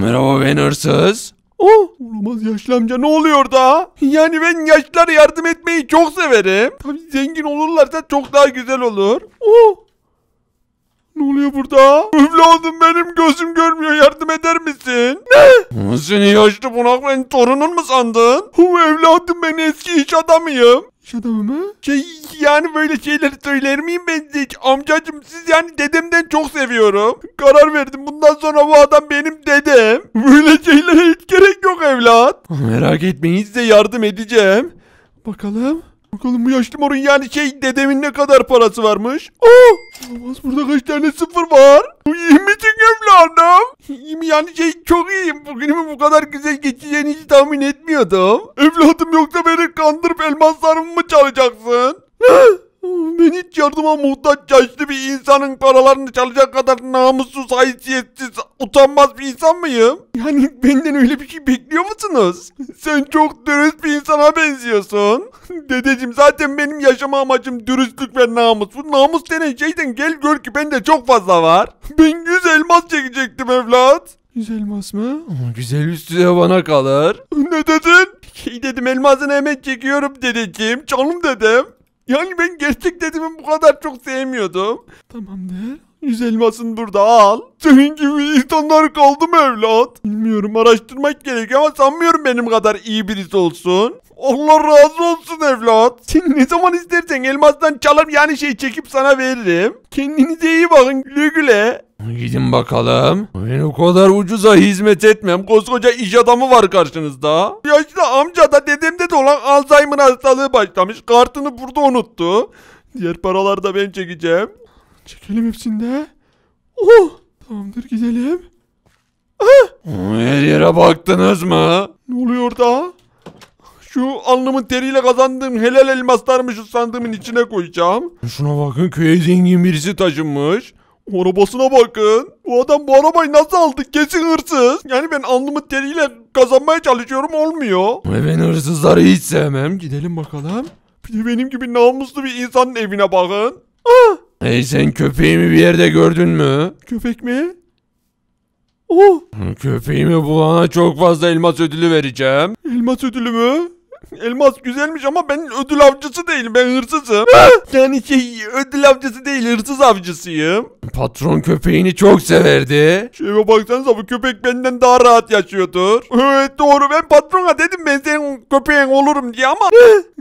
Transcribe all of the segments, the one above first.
Merhaba ben hırsız. Oh, olamaz yaşlı amca ne oluyor da? Yani ben yaşlılara yardım etmeyi çok severim. Tabii zengin olurlarsa çok daha güzel olur. Oh. Ne oluyor burada? Evladım benim gözüm görmüyor yardım eder misin? Ne? Seni yaşlı bunak ben torunun mu sandın? Hu oh, evladım ben eski iş adamıyım. İş adamı mı? Şey yani böyle şeyleri söyler miyim ben size hiç? Amcacım siz yani dedemden çok seviyorum. Karar verdim bundan sonra bu adam benim dedem. Böyle şeylere hiç gerek yok evlat. Merak etmeyin size yardım edeceğim. Bakalım. Bakalım bu yaşlı morun yani şey dedemin ne kadar parası varmış? Oh! Olamaz burada kaç tane sıfır var? Bu iyi mi lanım? İyiyim yani şey çok iyiyim. Bugünümü bu kadar güzel geçeceğini hiç tahmin etmiyordum. Evladım yoksa beni kandırıp elmaslarımı mı çalacaksın? Ben hiç yardıma muhtaç yaşlı bir insanın paralarını çalacak kadar namussuz, haysiyetsiz, utanmaz bir insan mıyım? Yani benden öyle bir şey bekliyor musunuz? Sen çok dürüst bir insana benziyorsun. Dedeciğim zaten benim yaşama amacım dürüstlük ve namus. Bu namus denen şeyden gel gör ki bende çok fazla var. Ben yüz elmas çekecektim evlat. Yüz elmas mı? Ama güzel üstüne bana kalır. Ne dedin? Şey dedim elmasını hemen çekiyorum dedeciğim. Canım dedim. Yani ben gerçek dedemi bu kadar çok sevmiyordum. Tamamdır. Yüz elmasını burada al. Senin gibi insanlar kaldı mı evlat? Bilmiyorum araştırmak gerekiyor ama sanmıyorum benim kadar iyi birisi olsun. Allah razı olsun evlat. Sen ne zaman istersen elmastan çalıp yani şey çekip sana veririm. Kendinize iyi bakın güle güle. Gidin bakalım. Ben o kadar ucuza hizmet etmem. Koskoca iş adamı var karşınızda. Yaşlı amca da dedemde de olan Alzheimer hastalığı başlamış. Kartını burada unuttu. Diğer paralar da ben çekeceğim. Çekelim hepsini de. Oh, tamamdır gidelim. Ah! Her yere baktınız mı? Ne oluyor da? Şu alnımın teriyle kazandığım helal elmaslarımı şu sandığımın içine koyacağım. Şuna bakın köye zengin birisi taşınmış. Arabasına bakın. Bu adam bu arabayı nasıl aldı? Kesin hırsız. Yani ben alnımı teriyle kazanmaya çalışıyorum olmuyor. Ve ben hırsızları hiç sevmem. Gidelim bakalım. Bir de benim gibi namuslu bir insanın evine bakın. Ah! Hey sen köpeğimi bir yerde gördün mü? Köpek mi? Oh! Köpeğimi bulana çok fazla elmas ödülü vereceğim. Elmas ödülü mü? Elmas güzelmiş ama ben ödül avcısı değilim. Ben hırsızım. yani şey ödül avcısı değil hırsız avcısıyım. Patron köpeğini çok severdi. Şeye baksanıza bu köpek benden daha rahat yaşıyordur. Evet doğru ben patrona dedim ben senin köpeğin olurum diye ama.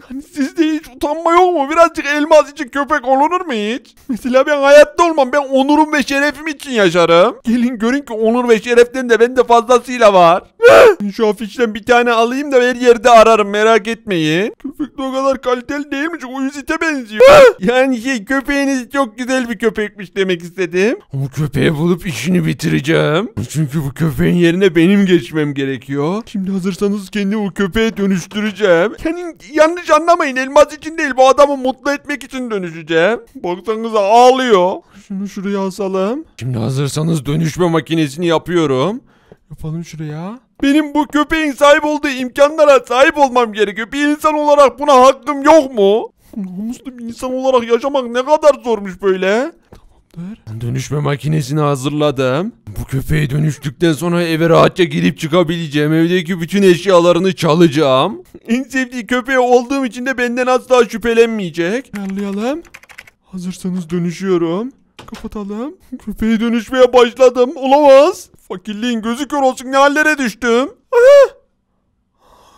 hani sizde hiç utanma yok mu? Birazcık elmas için köpek olunur mu hiç? Mesela ben hayatta olmam. Ben onurum ve şerefim için yaşarım. Gelin görün ki onur ve şereften de bende fazlasıyla var. Şu afişten bir tane alayım da her yerde ararım merak merak etmeyin. Köpek de o kadar kaliteli değilmiş. O ite benziyor. yani şey köpeğiniz çok güzel bir köpekmiş demek istedim. Bu köpeği bulup işini bitireceğim. Çünkü bu köpeğin yerine benim geçmem gerekiyor. Şimdi hazırsanız kendi bu köpeğe dönüştüreceğim. Yani yanlış anlamayın elmas için değil bu adamı mutlu etmek için dönüşeceğim. Baksanıza ağlıyor. Şunu şuraya asalım. Şimdi hazırsanız dönüşme makinesini yapıyorum. Yapalım şuraya. Benim bu köpeğin sahip olduğu imkanlara sahip olmam gerekiyor. Bir insan olarak buna hakkım yok mu? Namuslu bir insan olarak yaşamak ne kadar zormuş böyle. Tamamdır. Ben dönüşme makinesini hazırladım. Bu köpeği dönüştükten sonra eve rahatça girip çıkabileceğim. Evdeki bütün eşyalarını çalacağım. en sevdiği köpeği olduğum için de benden asla şüphelenmeyecek. Ayarlayalım. Hazırsanız dönüşüyorum. Kapatalım. Köpeği dönüşmeye başladım. Olamaz. Fakirliğin gözü kör olsun ne hallere düştüm.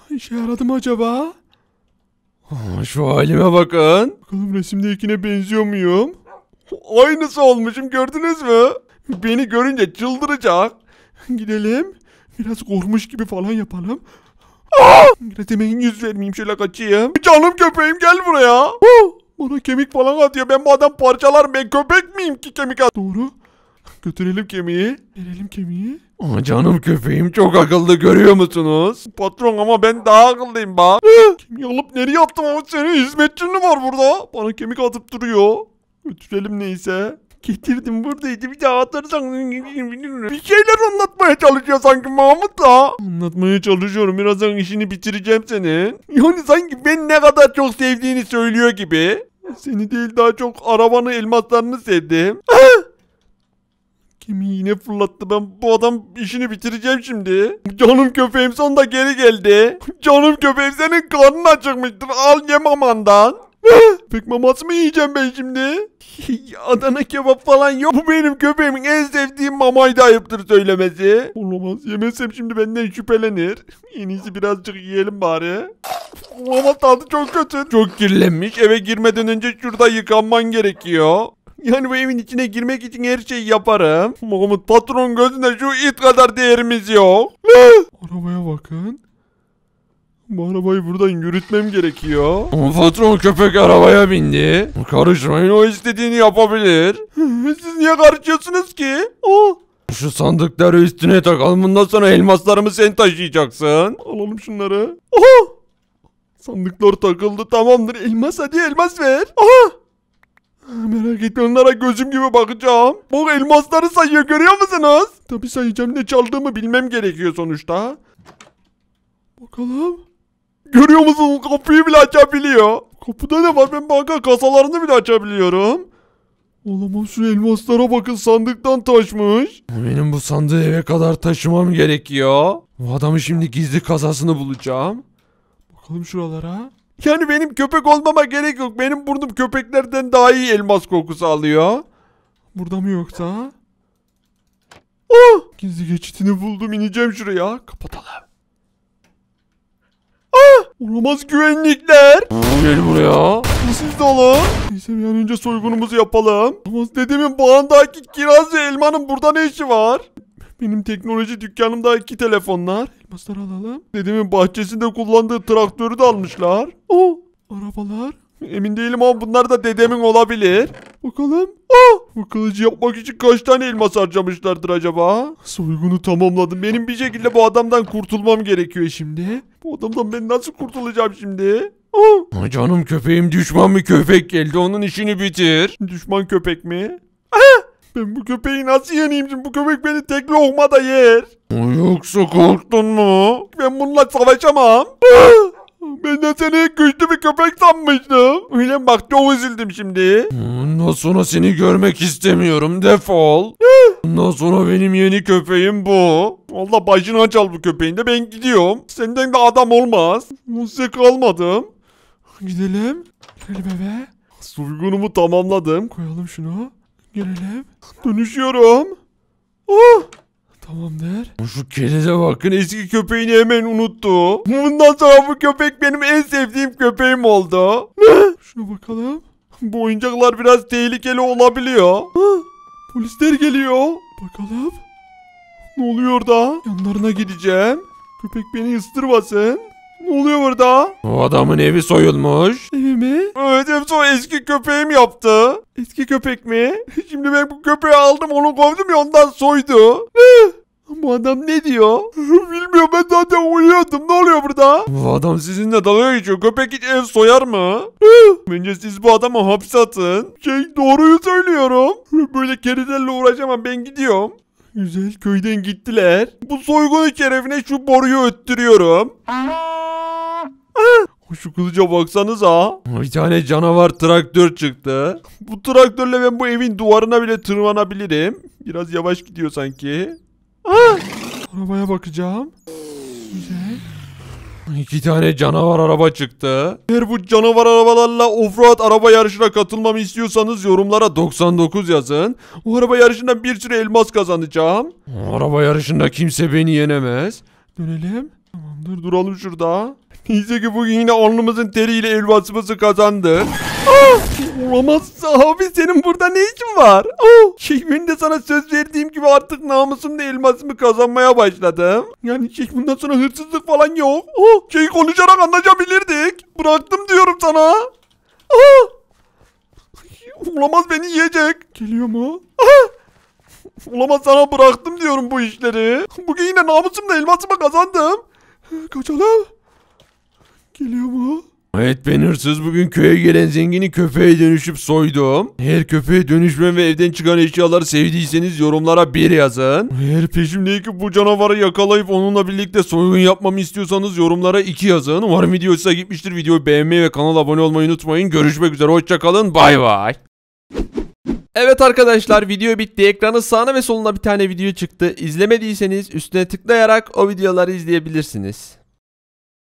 İşe yaradı mı acaba? Şu halime bakın. Bakalım resimdekine benziyor muyum? Aynısı olmuşum gördünüz mü? Beni görünce çıldıracak. Gidelim. Biraz korkmuş gibi falan yapalım. Aa! Biraz hemen yüz vermeyeyim şöyle kaçayım. Canım köpeğim gel buraya. Bana kemik falan atıyor. Ben bu adam parçalar. Ben köpek miyim ki kemik at? Doğru. Götürelim kemiği. Verelim kemiği. Aa, canım köpeğim çok akıllı görüyor musunuz? Patron ama ben daha akıllıyım bak. kemiği alıp nereye attım ama senin hizmetçin mi var burada? Bana kemik atıp duruyor. Götürelim neyse. Getirdim buradaydı bir daha atarsan bir şeyler anlatmaya çalışıyor sanki Mahmut'la. Anlatmaya çalışıyorum birazdan işini bitireceğim senin. Yani sanki ben ne kadar çok sevdiğini söylüyor gibi. Seni değil daha çok arabanı elmaslarını sevdim. Kemiği yine fırlattı. Ben bu adam işini bitireceğim şimdi. Canım köpeğim da geri geldi. Canım köpeğim senin karnın acıkmıştır. Al ye mamandan. Köpek maması mı yiyeceğim ben şimdi? Adana kebap falan yok. Bu benim köpeğimin en sevdiğim mamaydı da ayıptır söylemesi. Olamaz. Yemezsem şimdi benden şüphelenir. En iyisi birazcık yiyelim bari. Olamaz tadı çok kötü. Çok kirlenmiş. Eve girmeden önce şurada yıkanman gerekiyor. Yani bu evin içine girmek için her şeyi yaparım. Mahmut patron gözünde şu it kadar değerimiz yok. Arabaya bakın. Bu arabayı buradan yürütmem gerekiyor. Ama patron köpek arabaya bindi. Karışmayın o istediğini yapabilir. Siz niye karışıyorsunuz ki? Oh. Şu sandıkları üstüne takalım. Bundan sonra elmaslarımı sen taşıyacaksın. Alalım şunları. Oha! Sandıklar takıldı tamamdır. Elmas hadi elmas ver. Aha! Merak etme onlara gözüm gibi bakacağım. Bu elmasları sayıyor görüyor musunuz? Tabi sayacağım ne çaldığımı bilmem gerekiyor sonuçta. Bakalım. Görüyor musunuz kapıyı bile açabiliyor. Kapıda ne var ben banka kasalarını bile açabiliyorum. Olamaz şu elmaslara bakın sandıktan taşmış. Benim bu sandığı eve kadar taşımam gerekiyor. Bu adamı şimdi gizli kasasını bulacağım. Bakalım şuralara. Yani benim köpek olmama gerek yok. Benim burnum köpeklerden daha iyi elmas kokusu alıyor. Burada mı yoksa? Oh! Gizli geçitini buldum. ineceğim şuraya. Kapatalım. Ah! Olamaz güvenlikler. Gel buraya. Siz de olun. Neyse bir an önce soygunumuzu yapalım. Olamaz dedemin bağındaki kiraz ve elmanın burada ne işi var? Benim teknoloji dükkanımda iki telefonlar. Elmaslar alalım. Dedemin bahçesinde kullandığı traktörü de almışlar. Oh, arabalar. Emin değilim ama bunlar da dedemin olabilir. Bakalım. Ah! Bu kılıcı yapmak için kaç tane elmas harcamışlardır acaba? Soygunu tamamladım. Benim bir şekilde bu adamdan kurtulmam gerekiyor şimdi. Bu adamdan ben nasıl kurtulacağım şimdi? Ah! Canım köpeğim düşman bir köpek geldi. Onun işini bitir. Düşman köpek mi? Ah! Ben bu köpeği nasıl yeneyim şimdi? Bu köpek beni tek lokma da yer. Yoksa korktun mu? Ben bununla savaşamam. Ben de seni güçlü bir köpek sanmıştım. Öyle bak çok üzüldüm şimdi. Bundan sonra seni görmek istemiyorum defol. Bundan sonra benim yeni köpeğim bu. Valla başını açal bu köpeğin de ben gidiyorum. Senden de adam olmaz. Size kalmadım. Gidelim. Gel bebe. Soygunumu tamamladım. Koyalım şunu. Girelim. Dönüşüyorum. Oh! Tamamdır. Şu kedide bakın eski köpeğini hemen unuttu. Bundan sonra bu köpek benim en sevdiğim köpeğim oldu. Ne? Şuna bakalım. Bu oyuncaklar biraz tehlikeli olabiliyor. Ah! polisler geliyor. Bakalım. Ne oluyor da? Yanlarına gideceğim. Köpek beni ısırmasın. Ne oluyor burada? O adamın evi soyulmuş. Evi mi? Evet hem sonra eski köpeğim yaptı. Eski köpek mi? Şimdi ben bu köpeği aldım onu kovdum ya ondan soydu. Bu adam ne diyor? Bilmiyorum ben zaten uyuyordum. Ne oluyor burada? Bu adam sizinle dalga geçiyor. Köpek hiç ev soyar mı? Bence siz bu adamı hapse atın. Şey doğruyu söylüyorum. Böyle kerilerle uğraşamam ben gidiyorum. Güzel köyden gittiler. Bu soygun şerefine şu boruyu öttürüyorum. Şu kılıca baksanıza. Bir tane canavar traktör çıktı. Bu traktörle ben bu evin duvarına bile tırmanabilirim. Biraz yavaş gidiyor sanki. Arabaya bakacağım. Güzel. İki tane canavar araba çıktı. Eğer bu canavar arabalarla offroad araba yarışına katılmamı istiyorsanız yorumlara 99 yazın. O araba yarışından bir sürü elmas kazanacağım. O araba yarışında kimse beni yenemez. Dönelim. Tamamdır duralım şurada. Neyse ki bugün yine alnımızın teriyle el basması kazandı. Ah, olamaz abi senin burada ne işin var? Oh, Şehmin de sana söz verdiğim gibi artık namusumla elmasımı kazanmaya başladım. Yani şey bundan sonra hırsızlık falan yok. Oh, şey konuşarak anlaşabilirdik. Bıraktım diyorum sana. Oh. Olamaz beni yiyecek. Geliyor mu? Ah. Olamaz sana bıraktım diyorum bu işleri. Bugün yine namusumla elmasımı kazandım. Kaçalım. Geliyor mu? Evet ben hırsız bugün köye gelen zengini köpeğe dönüşüp soydum. Her köpeğe dönüşmem ve evden çıkan eşyaları sevdiyseniz yorumlara bir yazın. Eğer peşimdeki bu canavarı yakalayıp onunla birlikte soygun yapmamı istiyorsanız yorumlara iki yazın. Umarım video size gitmiştir. Videoyu beğenmeyi ve kanala abone olmayı unutmayın. Görüşmek üzere hoşçakalın bay bay. Evet arkadaşlar video bitti. Ekranın sağına ve soluna bir tane video çıktı. İzlemediyseniz üstüne tıklayarak o videoları izleyebilirsiniz.